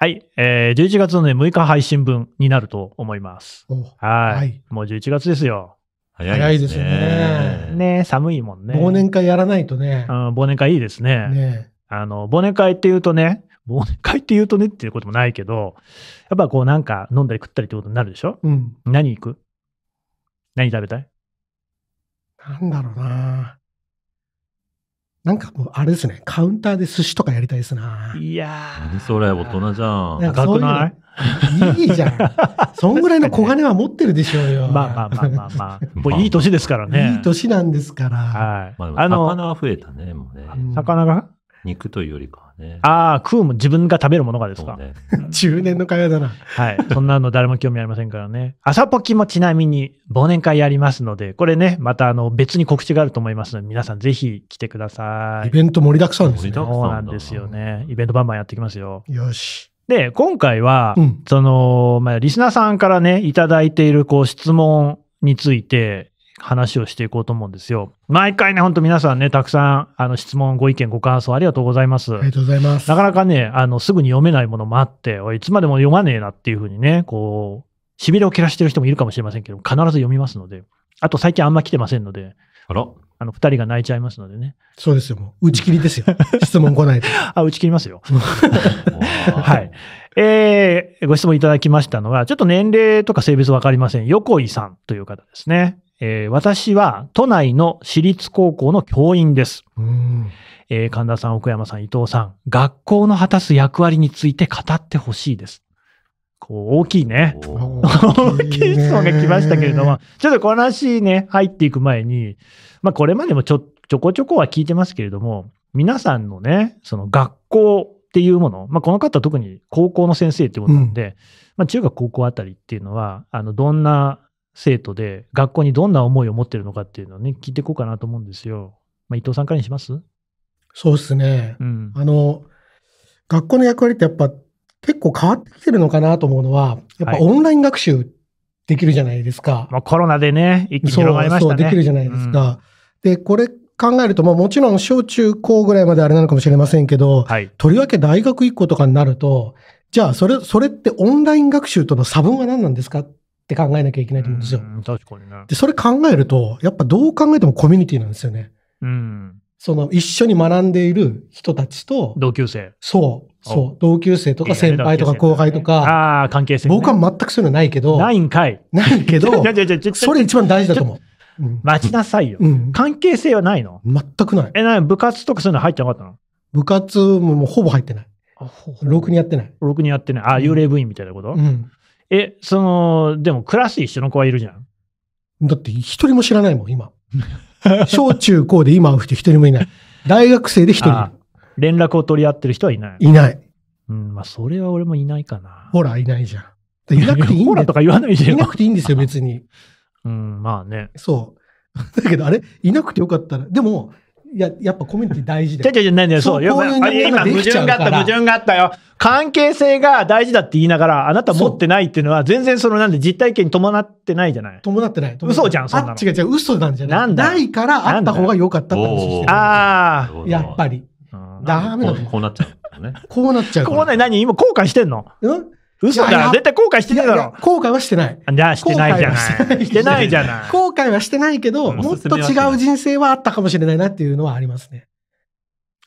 はい、えー、11月の、ね、6日配信分になると思います。はいはい、もう11月ですよ。早いですね。ね、ね、寒いもんね。忘年会やらないとね。うん、忘年会いいですね。ねあの、忘年会って言うとね、忘年会って言うとねっていうこともないけど、やっぱこうなんか飲んだり食ったりってことになるでしょうん。何行く何食べたいなんだろうななんかもうあれですね、カウンターで寿司とかやりたいですな。いや何それ、大人じゃん。なんかそういうないいいじゃん。そんぐらいの小金は持ってるでしょうよ。まあまあまあまあまあ。もういい年ですからね。いい年なんですから。はい。まあの魚は増えたね、もうね。魚が肉というよりか。ああ、食うも自分が食べるものがですか。ね、10 年の会話だな。はい。そんなの誰も興味ありませんからね。朝ポキもちなみに忘年会やりますので、これね、またあの別に告知があると思いますので、皆さんぜひ来てください。イベント盛りだくさんですね。そうなんですよね。イベントバンバンやっていきますよ。よし。で、今回は、うん、その、まあ、リスナーさんからね、いただいているこう質問について、話をしていこうと思うんですよ。毎回ね、ほんと皆さんね、たくさん、あの、質問、ご意見、ご感想ありがとうございます。ありがとうございます。なかなかね、あの、すぐに読めないものもあって、いつまでも読まねえなっていうふうにね、こう、しびれを切らしてる人もいるかもしれませんけど、必ず読みますので、あと最近あんま来てませんので、あらあの、二人が泣いちゃいますのでね。そうですよ、もう。打ち切りですよ。質問来ないと。あ、打ち切りますよ。はい。えー、ご質問いただきましたのは、ちょっと年齢とか性別わかりません。横井さんという方ですね。えー、私は都内の私立高校の教員です。えー、神田さん、奥山さん、伊藤さん、学校の果たす役割について語ってほしいです。こう、大きいね。大きい質問が来ましたけれども、ちょっとこの話ね、入っていく前に、まあ、これまでもちょ、ちょこちょこは聞いてますけれども、皆さんのね、その学校っていうもの、まあ、この方特に高校の先生ってことなんで、うん、まあ、中学高校あたりっていうのは、あの、どんな生徒で学校にどんな思いを持ってるのかっていうのをね、聞いていこうかなと思うんですよ。まあ、伊藤さんからにしますそうですね、うん、あの、学校の役割ってやっぱ結構変わってきてるのかなと思うのは、やっぱオンライン学習できるじゃないですか。はい、コロナでね、一気に広がりましたね。そうできるじゃないですか。うん、で、これ考えると、まあ、もちろん小中高ぐらいまであれなのかもしれませんけど、はい、とりわけ大学1個とかになると、じゃあそれ、それってオンライン学習との差分は何なんですかっって考えなきゃいけないと思うんですよ。確かにね。で、それ考えると、やっぱどう考えてもコミュニティなんですよね。うん。その一緒に学んでいる人たちと、同級生。そう、そう、同級生とか先輩とか後輩とか、ああ、関係性、僕は全くそういうのないけど、ないんかい。ないけど、それ一番大事だと思う。待ちなさいよ。関係性はないの全くない。え、な部活とかそういうの入ってなかったの部活ももうほぼ入ってない。ろくにやってない。ろくにやってない。あ、幽霊部員みたいなことうん。え、その、でもクラス一緒の子はいるじゃん。だって一人も知らないもん、今。小中高で今会う人一人もいない。大学生で一人連絡を取り合ってる人はいない。いない。うん、まあ、それは俺もいないかな。ほら、いないじゃん。いなくていいんだほらとか言わないでいなくていいんですよ、別に。うん、まあね。そう。だけど、あれいなくてよかったら。でも、や、やっぱコミュニティ大事だよ。じゃじゃじゃ、ないそう。こういうれ間矛盾があった、矛盾があったよ。関係性が大事だって言いながら、あなた持ってないっていうのは、全然その、なんで実体験に伴ってないじゃない伴ってない。嘘じゃん、そんなの。違う違う、嘘なんじゃない。ないからあった方が良かったって話してる。ああ。やっぱり。ダメだこうなっちゃう、ね。こうなっちゃう。こうな何今後悔してんのうん嘘だ絶対後悔してないだろ後悔はしてない。じゃあしてないじゃない。してないじゃない。後悔はしてないけど、もっと違う人生はあったかもしれないなっていうのはありますね。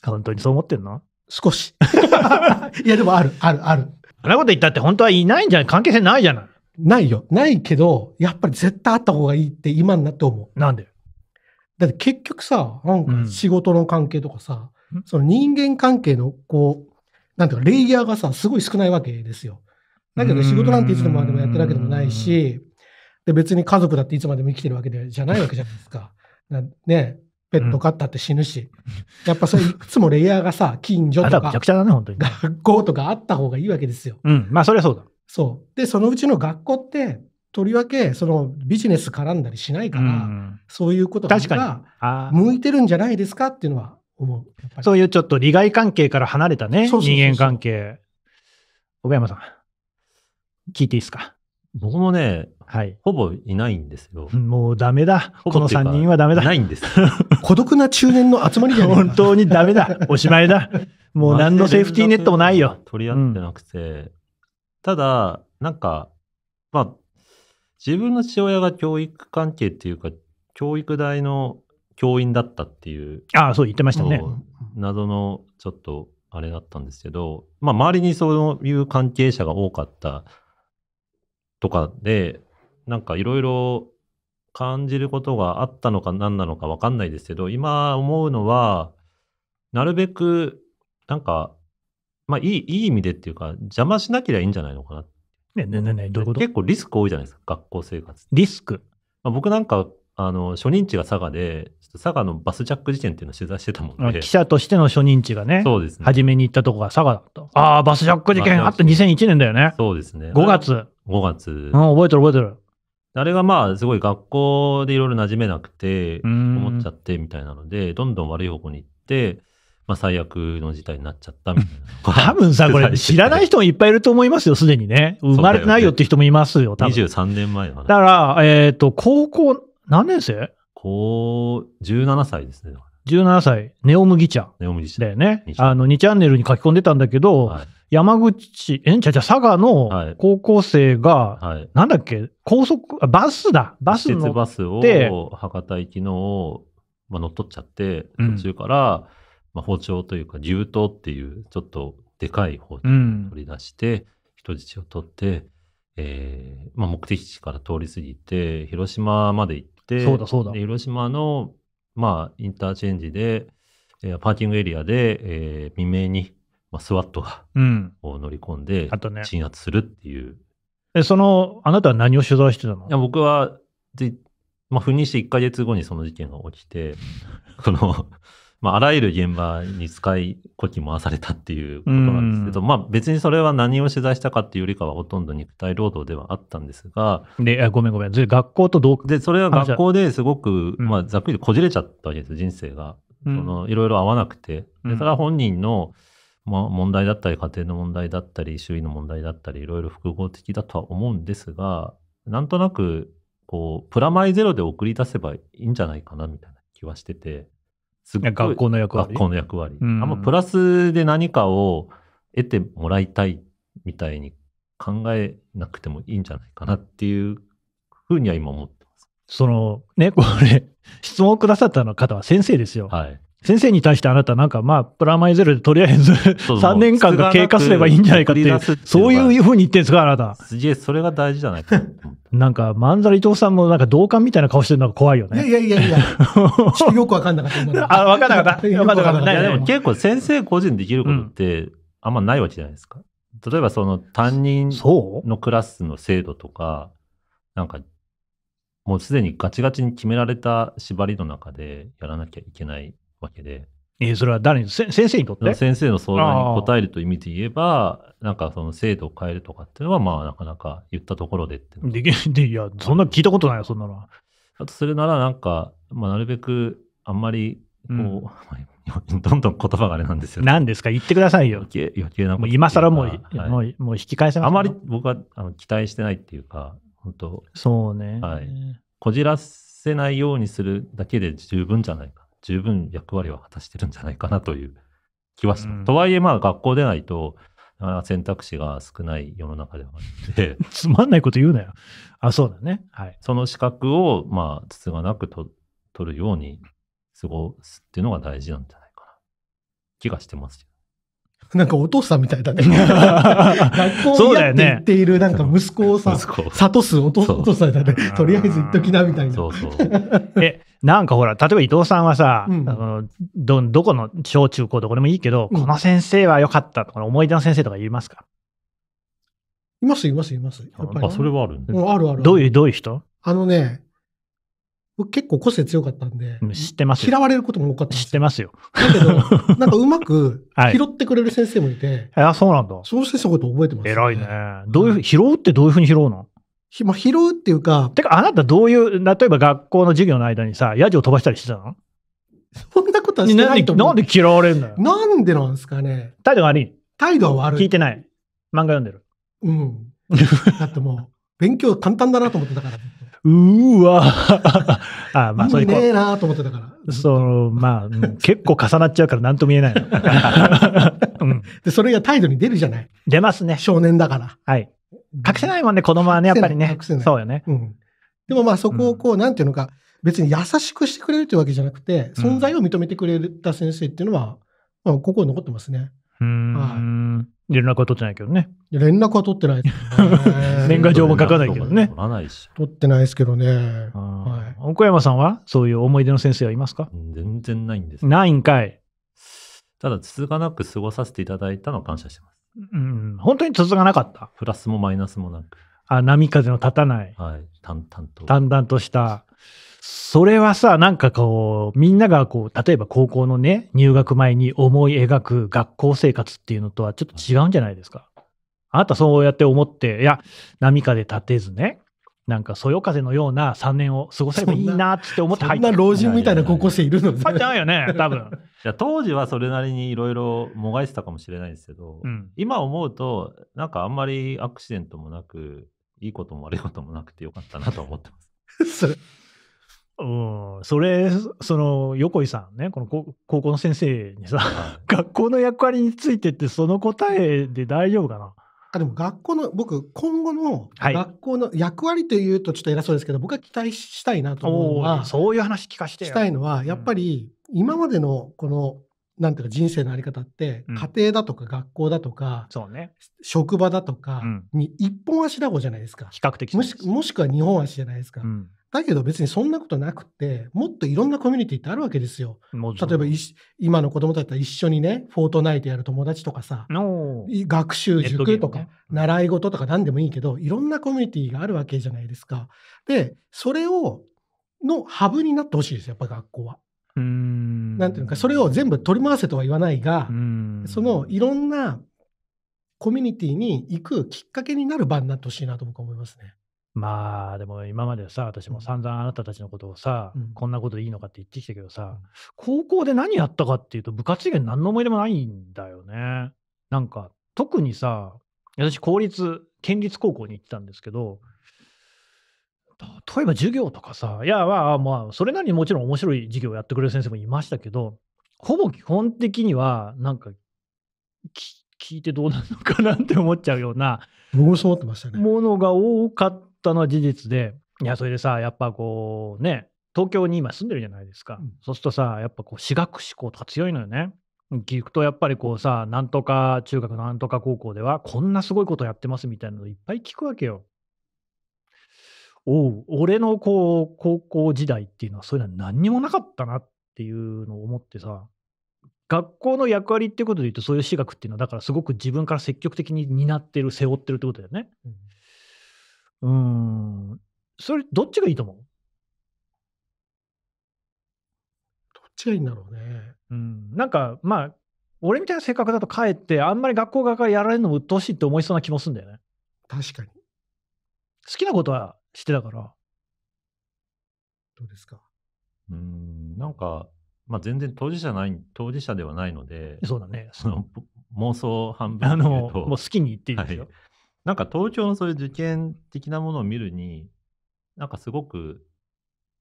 本当にそう思ってんの少し。いや、でもある、ある、ある。あんなこと言ったって本当はいないんじゃない関係性ないじゃないないよ。ないけど、やっぱり絶対あった方がいいって今になって思う。なんでだって結局さ、なんか仕事の関係とかさ、うん、その人間関係のこう、なんていうか、レイヤーがさ、すごい少ないわけですよ。だけど仕事なんていつまでもやってるわけでもないし、で別に家族だっていつまでも生きてるわけじゃないわけじゃないですか。ねペット飼ったって死ぬし、やっぱそれいつもレイヤーがさ、近所とか、学校とかあった方がいいわけですよ。うん、まあそれはそうだ。そう。で、そのうちの学校って、とりわけそのビジネス絡んだりしないから、うん、そういうことが向いてるんじゃないですかっていうのは思う。そういうちょっと利害関係から離れたね、人間関係。小山さん。聞いていいですか僕もね、はい、ほぼいないんですよ。もうダメだ。この3人はダメだ。ないんです。孤独な中年の集まりじゃ本当にダメだ。おしまいだ。もう何のセーフティーネットもないよ。取り合ってなくて。うん、ただ、なんか、まあ、自分の父親が教育関係っていうか、教育大の教員だったっていう。ああ、そう言ってましたね。謎のちょっとあれだったんですけど、まあ、周りにそういう関係者が多かった。とかで、なんかいろいろ感じることがあったのか何なのかわかんないですけど、今思うのは、なるべく、なんか、まあいい、いい意味でっていうか、邪魔しなければいいんじゃないのかな。ね、ね、ね、ね、どういうこと結構リスク多いじゃないですか、学校生活。リスクまあ、僕なんか、あの、初任地が佐賀で、ちょっと佐賀のバスジャック事件っていうのを取材してたもんね。記者としての初任地がね、そうですね。初めに行ったとこが佐賀だった。ああ、バスジャック事件あった2001年だよね。そうですね。5月。5月。あ覚えてる覚えてる。あれがまあ、すごい学校でいろいろ馴染めなくて、思っちゃってみたいなので、どんどん悪い方向に行って、まあ、最悪の事態になっちゃったみたいな。多分さ、これ、知らない人もいっぱいいると思いますよ、すでにね。生まれてないよって人もいますよ、多分。23年前の話。だから、えっ、ー、と、高校、何年生高、17歳ですね。17歳、ネオ麦茶。ネオ麦茶。だよね。あの、2チャンネルに書き込んでたんだけど、はい山口、えじゃじゃ、佐賀の高校生が、はい、なんだっけ、高速、あバスだ、バスの。バスを、博多行きのを、まあ、乗っ取っちゃって、途中から、うん、まあ、包丁というか、牛刀っていう、ちょっとでかい包丁を取り出して、うん、人質を取って、えーまあ、目的地から通り過ぎて、広島まで行って、そうだそうだ広島の、まあ、インターチェンジで、えー、パーキングエリアで、えー、未明にまあ、スワットを乗り込んで、鎮圧するっていう。うんね、その、あなたは何を取材してたのいや僕はで、まあ、赴任して1か月後にその事件が起きて、そ の、まあ、あらゆる現場に使い、こき回されたっていうことなんですけど、うん、まあ、別にそれは何を取材したかっていうよりかは、ほとんど肉体労働ではあったんですが。で、ごめんごめん。学校と同で、それは学校ですごく、まあ、ざっくりこじれちゃったわけです、人生が。そのいろいろ合わなくて。で、ただ本人の、うんまあ、問題だったり、家庭の問題だったり、周囲の問題だったり、いろいろ複合的だとは思うんですが、なんとなく、こう、プラマイゼロで送り出せばいいんじゃないかな、みたいな気はしてて、すごく学校の役割。学校の役割。あんまプラスで何かを得てもらいたいみたいに考えなくてもいいんじゃないかなっていうふうには今思ってます。そのね、これ、質問をくださったの方は先生ですよ。はい、先生に対してあなたなんかまあ、プラマイゼロでとりあえず3年間が経過すればいいんじゃないかってそういうふうに言ってるんですか、あなた。すげえ、それが大事じゃないか。なんか、ざ歳伊藤さんもなんか同感みたいな顔してるのが怖いよね。いやいやいやいや、よくわかんなかった。あ、わかんなかった。わかった。いやでも結構先生個人できることってあんまないわけじゃないですか。例えばその担任のクラスの制度とか、なんかもうすでにガチガチに決められた縛りの中でやらなきゃいけないわけで。えー、それは誰に先生にとって先生の相談に答えるという意味で言えば、なんかその制度を変えるとかっていうのは、まあなかなか言ったところでってで でいや、そんな聞いたことないよ、そんなのあと、それならなんか、まあ、なるべくあんまり、こう、うん、どんどん言葉があれなんですよ、ね。何ですか言ってくださいよ。余計余計なこと。今更もう、はい、もう、もう引き返せますあまり僕はあの期待してないっていうか、本当そうね。はい。こじらせないようにするだけで十分じゃないか。十分役割は果たしてるんじゃないかなという気はします。うん、とはいえ、まあ、学校でないと、選択肢が少ない世の中ではあるので。つまんないこと言うなよ。あ、そうだね。はい。その資格を、まあ、つつがなくと取るように過ごすっていうのが大事なんじゃないかな。気がしてますよ。なんかお父さんみたいだね。学校でやって行っているなんか息子をさ、ね、諭すお父さんだね。とりあえず行っときなみたいな。そうそう。え、なんかほら、例えば伊藤さんはさ、うん、あのどどこの小中高どこでもいいけど、うん、この先生は良かったとか、思い出の先生とか言いますかいます、います、います。やっぱり、それはある、ね、あるあるある。どういう、どういう人あのね、僕結構個性強かったんで、知ってます嫌われることも多かった知ってますよ。だけど、なんかうまく 拾ってくれる先生もいて、はい、あ、そうなんだ。その先生のこと覚えてます、ね、偉いね。どういうふう、拾うってどういうふうに拾うのひまあ、拾うっていうか。てか、あなたどういう、例えば学校の授業の間にさ、ヤジを飛ばしたりしてたのそんなことはしてないと思なんで嫌われるんだよ。なんでなんですかね。態度が悪い。態度は悪い。聞いてない。漫画読んでる。うん。だってもう、勉強簡単だなと思ってたから。うわ あ、まあ、そういうねえなと思ってたから。その、まあ、結構重なっちゃうから何とも言えないの、うん、で、それが態度に出るじゃない。出ますね。少年だから。はい。隠せないもんね、子供はね、やっぱりね。隠せない。そうよね。うん。でもまあ、そこをこう、なんていうのか、別に優しくしてくれるというわけじゃなくて、存在を認めてくれた先生っていうのは、まあ、ここに残ってますね。うん。はい。連絡は取ってないけどね。連絡は取ってないね、年賀状も書かないけどね。取らないし。取ってないですけどね。はい、奥山さんはそういう思い出の先生はいますか全然ないんです。ないんかい。ただ、続かなく過ごさせていただいたのを感謝してます。うん、本当に続かなかった。プラスもマイナスもなく、あ波風の立たない、はい、淡々と。淡々としたそれはさ、なんかこう、みんながこう、例えば高校のね、入学前に思い描く学校生活っていうのとはちょっと違うんじゃないですか。あなたそうやって思って、いや、波風立てずね、なんかそよ風のような3年を過ごせばいいなって思って入ったそんな老人みたいな高校生いるの入ないよね、多分。いや当時はそれなりにいろいろもがいてたかもしれないですけど、うん、今思うと、なんかあんまりアクシデントもなく、いいことも悪いこともなくてよかったなと思ってます。それうん、それ、その横井さんね、この高校の先生にさ、学校の役割についてって、その答えで大丈夫かなあでも学校の、僕、今後の学校の役割というとちょっと偉そうですけど、はい、僕は期待したいなと思うのは、そういう話聞かせてしたいのは、やっぱり今までのこの、なんていうか人生のあり方って、家庭だとか学校だとか、そうね、職場だとかに一本足だごじゃないですか。比較的もしくは二本足じゃないですか。うんだけど別にそんなことなくて、もっといろんなコミュニティってあるわけですよ。例えば、今の子供たちは一緒にね、フォートナイトやる友達とかさ、学習塾とか、ね、習い事とか何でもいいけど、いろんなコミュニティがあるわけじゃないですか。で、それを、のハブになってほしいですよ、やっぱ学校は。うんなんていうか、それを全部取り回せとは言わないが、そのいろんなコミュニティに行くきっかけになる場になってほしいなと僕は思いますね。まあでも今までさ私も散々あなたたちのことをさ、うん、こんなことでいいのかって言ってきたけどさ、うん、高校で何やったかっていうと部活以外何の思い出もないんだよね。なんか特にさ私公立県立高校に行ってたんですけど例えば授業とかさいやまあまあそれなりにもちろん面白い授業をやってくれる先生もいましたけどほぼ基本的にはなんか聞いてどうなのかなって思っちゃうようなものが多かった。っのは事実で、いや、それでさ、やっぱこうね、東京に今住んでるじゃないですか。うん、そうするとさ、やっぱこう、私学志向とか強いのよね。聞くとやっぱりこうさ、なんとか中学なんとか高校では、こんなすごいことやってますみたいなのいっぱい聞くわけよ。おう、俺のこう、高校時代っていうのはそういうのは何にもなかったなっていうのを思ってさ、学校の役割っていうことで言うと、そういう私学っていうのは、だからすごく自分から積極的に担ってる、背負ってるってことだよね。うんうん。それ、どっちがいいと思うどっちがいいんだろうね。うん。なんか、まあ、俺みたいな性格だとかえって、あんまり学校側からやられるのも鬱陶しいって思いそうな気もするんだよね。確かに。好きなことはしてたから。どうですかうん、なんか、まあ、全然当事者ない、当事者ではないので、そうだね。その妄想半分あの、もう好きに言っていいですよ。はい、なんか東京のそういう受験的なものを見るに、なんかすごく、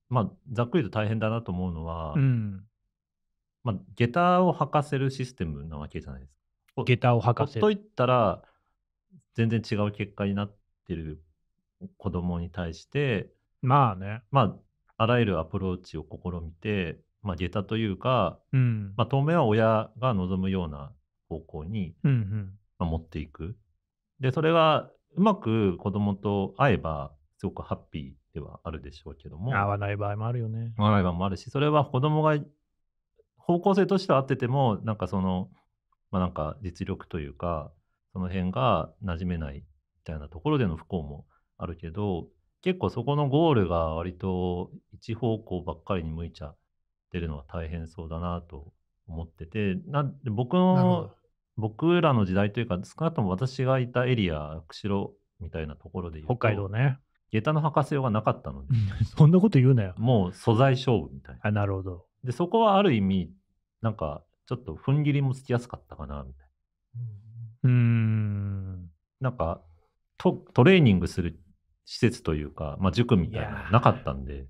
まあ、ざっくりと大変だなと思うのは、うん。まあ、下駄を履かせるシステムなわけじゃないですか。下駄を履かせっといったら、全然違う結果になってる子供に対して、まあね。まあ、あらゆるアプローチを試みて、まあ、下駄というか、うん。まあ、当面は親が望むような方向に、うんうん。まあ持っていく。で、それがうまく子供と会えば、すごくハッピーではあるでしょうけども。会わない場合もあるよね。会わない場合もあるし、それは子供が方向性としては合ってても、なんかその、まあなんか実力というか、その辺が馴染めないみたいなところでの不幸もあるけど、結構そこのゴールが割と一方向ばっかりに向いちゃってるのは大変そうだなと思ってて、なで僕の僕らの時代というか、少なくとも私がいたエリア、釧路みたいなところで言うと、北海道ね。下駄の履かせようがなかったので、そんなこと言うなよ。もう素材勝負みたいな。あなるほど。で、そこはある意味、なんか、ちょっと踏ん切りもつきやすかったかな、みたいな。うん。なんかト、トレーニングする施設というか、まあ、塾みたいなのなかったんで。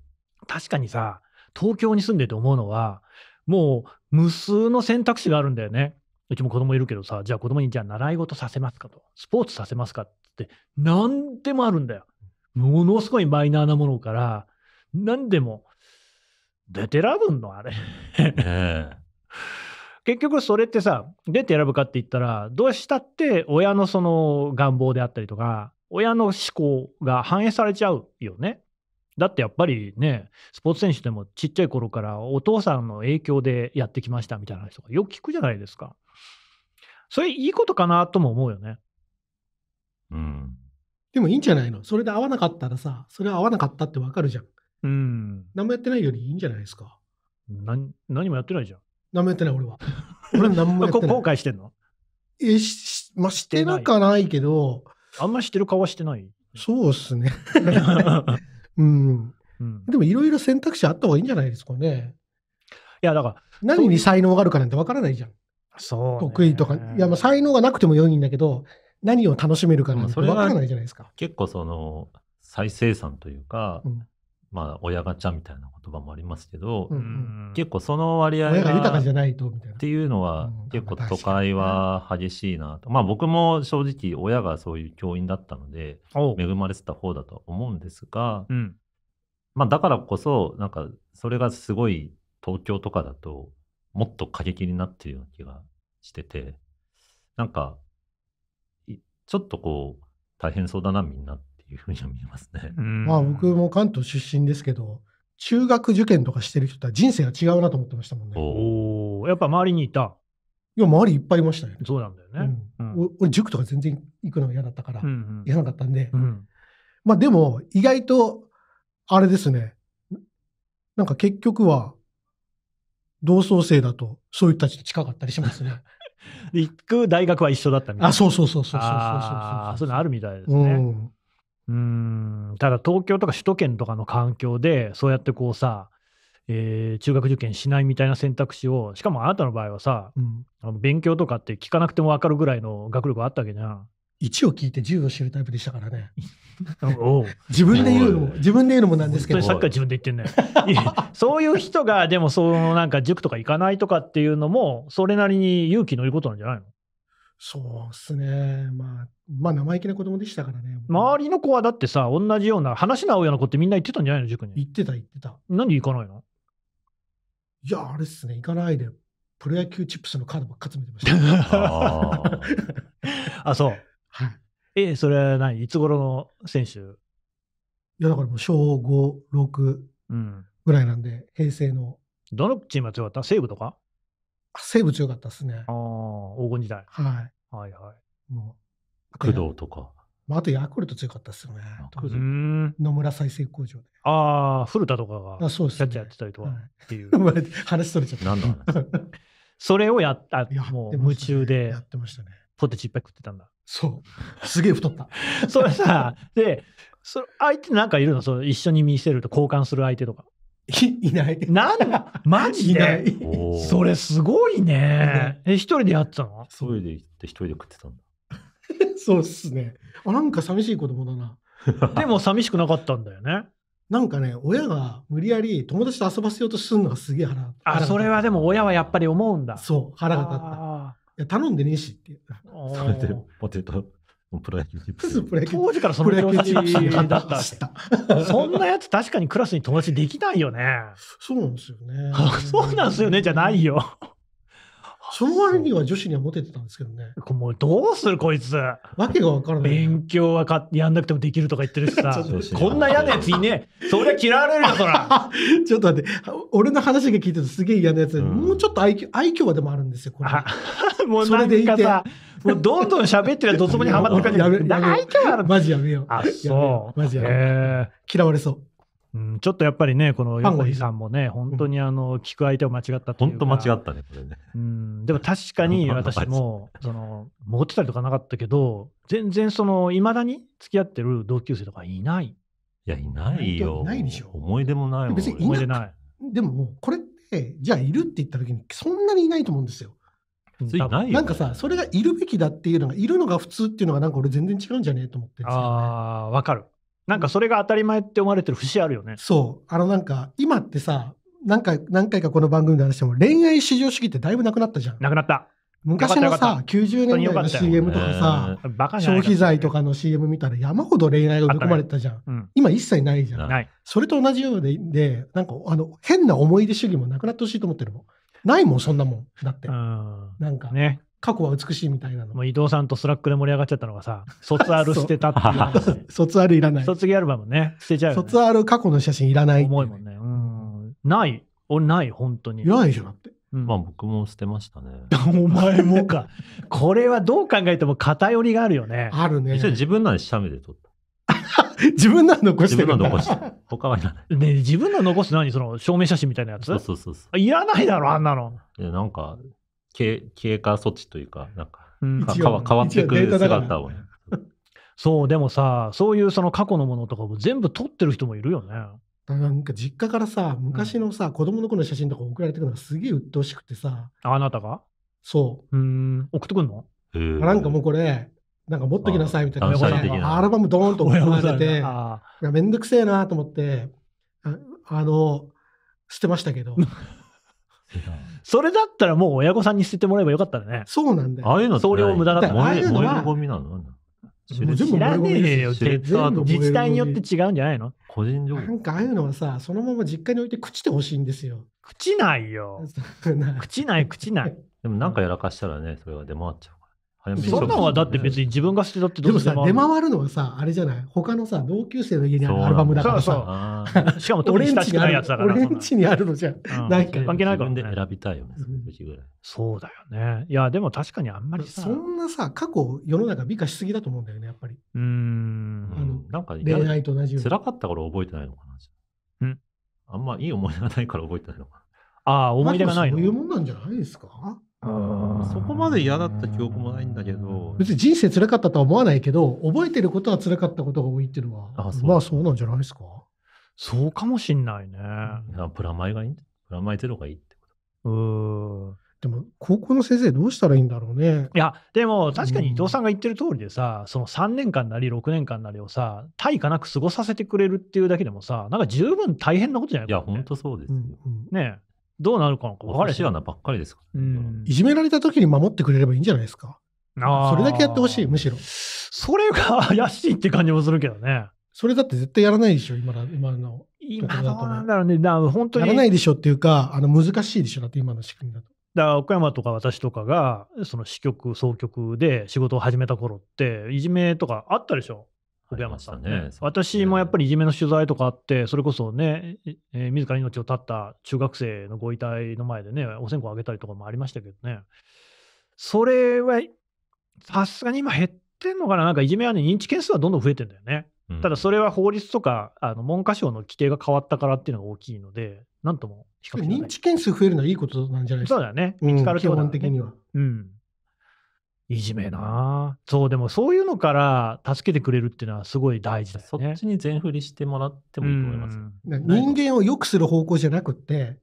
確かにさ、東京に住んでて思うのは、もう無数の選択肢があるんだよね。うちも子供いるけどさ、じゃあ子供にじゃあ習い事させますかと、スポーツさせますかって、何でもあるんだよ。ものすごいマイナーなものから、何でも、出て選ぶのあれ 結局それってさ、出て選ぶかって言ったら、どうしたって親のその願望であったりとか、親の思考が反映されちゃうよね。だってやっぱりね、スポーツ選手でもちっちゃい頃からお父さんの影響でやってきましたみたいな人がよく聞くじゃないですか。それいいことかなとも思うよね。うん。でもいいんじゃないのそれで合わなかったらさ、それは合わなかったってわかるじゃん。うん。何もやってないよりいいんじゃないですか。何何もやってないじゃん。何もやってない俺は。俺は何もやってない。後悔してんのえし、まあ、してなかないけど。あんましてる顔はしてない。そうっすね。うん。でもいろいろ選択肢あった方がいいんじゃないですかね。いや、だから。何に才能があるかなんてわからないじゃん。そう、得意とか。いや、まあ才能がなくても良いんだけど、何を楽しめるかなんてわからないじゃないですか。結構その、再生産というか、うん、まあ、親ガチャみたいな言葉もありますけど、うんうん、結構その割合が親が豊かじゃないとみたいなっていうのは、結構都会は激しいなと、まあ僕も正直親がそういう教員だったので恵まれてた方だとは思うんですが、うん、まあだからこそなんかそれがすごい東京とかだともっと過激になってるような気がしててなんかちょっとこう大変そうだなみんなって。いうふうには見えますね。まあ僕も関東出身ですけど、中学受験とかしてる人とは人生が違うなと思ってましたもんね。おやっぱ周りにいた。いや、周りいっぱいいましたね。そうなんだよね。うんうん、俺、塾とか全然行くのが嫌だったから、うんうん、嫌なかったんで、うん、まあでも、意外と、あれですね、なんか結局は、同窓生だと、そういったちに近かったりしますね。行く大学は一緒だったみたいな。あ、そうそうそうそうそうそうそうそう。そういうのあるみたいですね。うんうんただ東京とか首都圏とかの環境でそうやってこうさ、えー、中学受験しないみたいな選択肢をしかもあなたの場合はさ、うん、あの勉強とかって聞かなくても分かるぐらいの学力があったわけじゃん。1を聞いて10を知るタイプでしたからね。自分で言うのも、自分で言うのもなんですけど。さっきから自分で言ってんねそういう人が、でも、そのなんか塾とか行かないとかっていうのも、それなりに勇気のいることなんじゃないのそうっすね。まあ、まあ、生意気な子供でしたからね。周りの子はだってさ、同じような、話し合うような子ってみんな言ってたんじゃないの、塾に。行ってた、行ってた。なんで行かないのいや、あれっすね、行かないで、プロ野球チップスのカードばっか集めてました。あ あ、そう。はい。え、それは何いつ頃の選手いや、だからもう小5、6ぐらいなんで、うん、平成の。どのチームが強かった西武とか西武強かったっすね。ああ、黄金時代。はい。はいはい。もう。工藤とか。まあ、あとヤクルト強かったですよね。野村再生工場で。ああ、古田とかがキャッチャーやってたりとかっていう。はい、話それちゃった。なんだ それをやった、もう夢中で。やってましたね。ポテチいっぱい食ってたんだ。そう。すげえ太った。それさ、で、それ相手なんかいるのその一緒に見せると交換する相手とか。いいない。なん マジでいない。それすごいね。え、一人でやってたの一人で行って一人で食ってたんだ。そうっすね。あ、なんか寂しい子供だな。でも寂しくなかったんだよね。なんかね、親が無理やり友達と遊ばせようとするのがすげえ腹があ、それはでも親はやっぱり思うんだ。そう、腹が立ったいや、頼んでねえしって。それでポテト。プロ野球チップ当時からその友達だったそんなやつ確かにクラスに友達できないよね。そうなんですよね。そうなんですよね、じゃないよ。その割には女子にはモテてたんですけどね。もうどうするこいつ。わけがわからない。勉強はかやんなくてもできるとか言ってるしさ。こんな嫌なやついねえ。そりゃ嫌われるよ、そら。ちょっと待って、俺の話が聞いてとすげえ嫌なやつうん、もうちょっと愛嬌愛嬌はでもあるんですよ、これ。もうそれでいてさ、もうどんどん喋ってるどつぼにはまってる感じ。愛嬌ある。マジやめよう。あ、そう。マジやめよう。嫌われそう。うん、ちょっとやっぱりね、この横井さんもね、本当にあの、聞く相手を間違ったというか、本当間違ったね、これね。うん、でも確かに私も、その、ってたりとかなかったけど、全然その、いまだに付き合ってる同級生とかいない。いや、いないよ。ないでしょ。思い出もないもん。別に思い出ない。でも、これって、じゃあいるって言った時に、そんなにいないと思うんですよ。なね、なんかさ、それがいるべきだっていうのが、いるのが普通っていうのが、なんか俺全然違うんじゃねえと思ってるね。ああ、わかる。なんかそれが当たり前って思われてる節あるよね。そう。あのなんか、今ってさ、なんか、何回かこの番組で話しても、恋愛至上主義ってだいぶなくなったじゃん。なくなった。昔のさ、90年代の CM とかさ、消費財とかの CM 見たら山ほど恋愛が含まれてたじゃん。ねうん、今一切ないじゃん。それと同じようで、でなんか、あの、変な思い出主義もなくなってほしいと思ってるもん。ないもん、そんなもん。だって。んなんか。ね。過去は美しいみたいなの。もう伊藤さんとスラックで盛り上がっちゃったのがさ、卒アル捨てたっていうね卒アルいらない。卒業アルバムね、捨てちゃう、ね、卒アル過去の写真いらない。重いもんね。うん。ない。俺ない、本当に。いらないでしょ、だって。うん、まあ僕も捨てましたね。お前もか。これはどう考えても偏りがあるよね。あるね。自分なんで写メで撮った。自分の残してるんだ。自分の残して。他はいらない。ね自分の残す何その証明写真みたいなやつそうそうそうそう。いらないだろ、あんなの。いや、なんか、経経過措置というか、なんか、うん、か変わってくる姿を、そう、でもさ、そういうその過去のものとかも全部撮ってる人もいるよね。なんか実家からさ、昔のさ、うん、子供の頃の写真とか送られてくるのがすげえ鬱陶しくてさ。あなたがそう。うん、送ってくんのなんかもうこれ、なんか持っときなさいみたいな。アルバムドーンと送られて、めんどくせえなと思ってあ、あの、捨てましたけど。それだったらもう親御さんに捨ててもらえばよかったらね。そうなんだよ。ああいうの送料無駄だった。燃えゴミなの知らねえよって自治体によって違うんじゃないの個人情報なんかああいうのはさそのまま実家に置いて朽ちてほしいんですよ朽ちないよ朽ち ない朽ちないでもなんかやらかしたらねそれは出回っちゃうそんなのはだって別に自分が捨てたってどうでもさ、出回るのはさ、あれじゃない他のさ、同級生の家にあるアルバムだからさ。しかも特に親しくないやつだから。俺んちにあるのじゃ、ないか関係ないから、選びたいよね、そうだよね。いや、でも確かにあんまりそんなさ、過去世の中美化しすぎだと思うんだよね、やっぱり。うん。なんか恋愛と同じように。辛かったから覚えてないのかな。うん。あんまいい思い出がないから覚えてないのかな。ああ、思い出がないの。そういうもんなんじゃないですかそこまで嫌だった記憶もないんだけど別に人生辛かったとは思わないけど覚えてることは辛かったことが多いっていうのはあそうまあそうなんじゃないですかそうかもしんないね、プラマイがいいプラマイゼロがいいってことうんでも高校の先生どうしたらいいんだろうね。いやでも確かに伊藤さんが言ってる通りでさ、うん、その3年間なり6年間なりをさ対価なく過ごさせてくれるっていうだけでもさなんか十分大変なことじゃないか、ね、いや本当そうですよ。ねどうなるかなか分かれへん。穴ばっかりですかね、うんいじめられた時に守ってくれればいいんじゃないですか。あそれだけやってほしい、むしろ。それが怪しいって感じもするけどね。それだって絶対やらないでしょ、今の今の。今どうなんだろうね。だから本当やらないでしょっていうか、あの難しいでしょ、だって今の仕組みだと。だから岡山とか私とかが、その支局、総局で仕事を始めた頃って、いじめとかあったでしょ。古山さんね、ね、私もやっぱりいじめの取材とかあって、それこそね、えー、自ら命を絶った中学生のご遺体の前でね、お線香あげたりとかもありましたけどね、それはさすがに今減ってんのかな、なんかいじめはね、認知件数はどんどん増えてんだよね。ただそれは法律とかあの文科省の規定が変わったからっていうのが大きいので、なんとも認知件数増えるのはいいことなんじゃないですか。そうだよね、見つかる、ね、基本的には。うんいじめなそう、でもそういうのから助けてくれるっていうのはすごい大事だよね。そっちに全振りしてもらってもいいと思います。人間を良くする方向じゃなくて、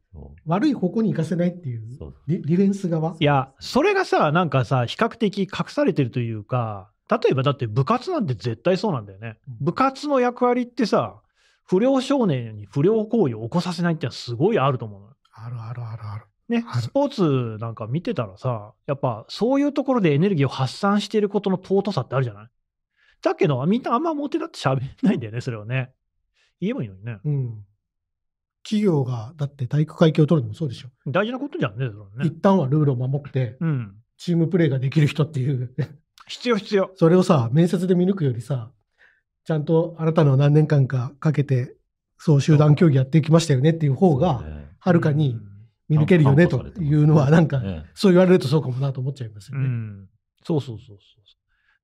悪い方向に行かせないっていうリリレンス側いや、それがさ、なんかさ、比較的隠されてるというか、例えばだって部活なんて絶対そうなんだよね。部活の役割ってさ、不良少年に不良行為を起こさせないってのはすごいあると思うのあるあるあるある。ね、スポーツなんか見てたらさ、やっぱそういうところでエネルギーを発散していることの尊さってあるじゃないだけど、みんなあんま表立って喋んないんだよね、それはね。言えばいいのにね。うん。企業が、だって体育会系を取るのもそうでしょ。大事なことじゃんね、それね。一旦はルールを守って、うん、チームプレーができる人っていう。必要、必要。それをさ、面接で見抜くよりさ、ちゃんとあなたの何年間かかけて、そう、集団競技やっていきましたよねっていう方が、はるかに見抜けるよねというのは、なんか、そう言われるとそうかもなと思っちゃいますよね。うん、そうそうそうそう。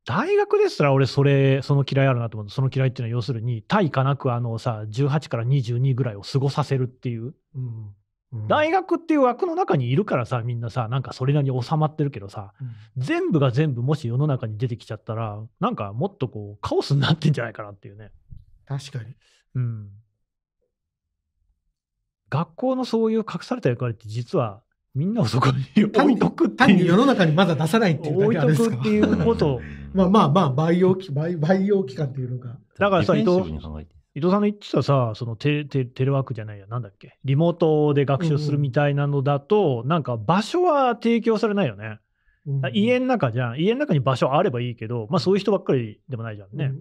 大学ですら俺それ、その嫌いあるなと思う。その嫌いっていうのは要するに、大かなくあのさ、18から22ぐらいを過ごさせるっていう。うんうん、大学っていう枠の中にいるからさ、みんなさ、なんかそれなりに収まってるけどさ、うん、全部が全部もし世の中に出てきちゃったら、なんかもっとこう、カオスになってんじゃないかなっていうね。確かに。うん。学校のそういう隠された役割って実はみんなをそこに置いとくっていう。世の中にまだ出さないっていうだけですか。置いとくっていうこと。まあまあまあ、培養期、培養期間っていうのが。だからさ、伊藤伊藤さんの言ってたさ、そのテテテレワークじゃないや、なんだっけ、リモートで学習するみたいなのだと、うんなんか場所は提供されないよね。うん、家の中じゃん。家の中に場所あればいいけど、まあそういう人ばっかりでもないじゃんね。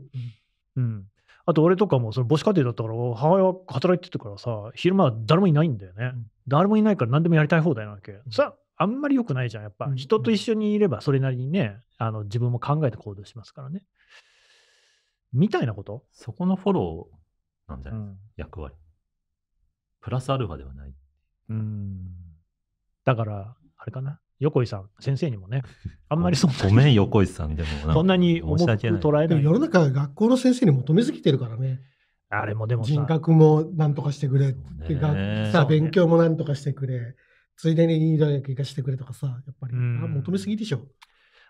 うん、うんあと俺とかもその母子家庭だったから、母親は働いててからさ、昼間は誰もいないんだよね。うん、誰もいないから何でもやりたい放題なわけ。うん、さあんまり良くないじゃん、やっぱ。人と一緒にいればそれなりにね、あの自分も考えて行動しますからね。みたいなことそこのフォローなんじゃないですか、役割。プラスアルファではない。うん。だから、あれかな。横井さん、先生にもね、あんまりそんなごめん、横井さんでも。そんなに重く捉えない。世の中、学校の先生に求めすぎてるからね。あれもでも人格もなんとかしてくれってさ、勉強もなんとかしてくれ、ついでにいい大学行かしてくれとかさ、やっぱり、求めすぎでしょ。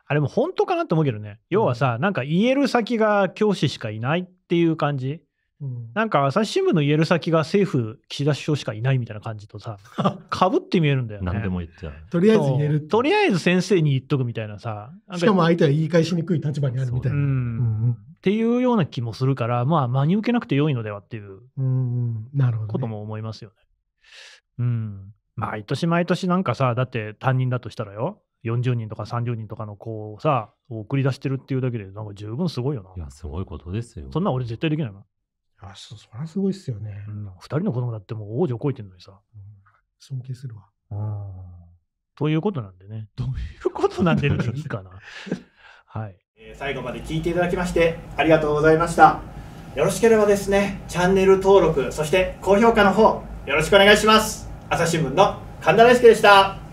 あれも本当かなと思うけどね、要はさ、なんか言える先が教師しかいないっていう感じ。なんか朝日新聞の言える先が政府、岸田首相しかいないみたいな感じとさ、か ぶって見えるんだよね。何でも言っちゃう。とりあえず言える。とりあえず先生に言っとくみたいなさ。しかも相手は言い返しにくい立場にあるみたいな。っていうような気もするから、まあ、真に受けなくて良いのではっていうことも思いますよね。うん、ねうん、毎年毎年なんかさ、だって担任だとしたらよ、40人とか30人とかの子をさ、送り出してるっていうだけで、なんか十分すごいよな。いや、すごいことですよ。そんな俺絶対できないな。あそそりゃすごいっすよね、うん、2人の子供だってもう王女超えてるのにさ、うん、尊敬するわということなんでね どういうことなんでいいかな はい、えー、最後まで聞いていただきましてありがとうございましたよろしければですねチャンネル登録そして高評価の方よろしくお願いします朝日新聞の神田大輔でした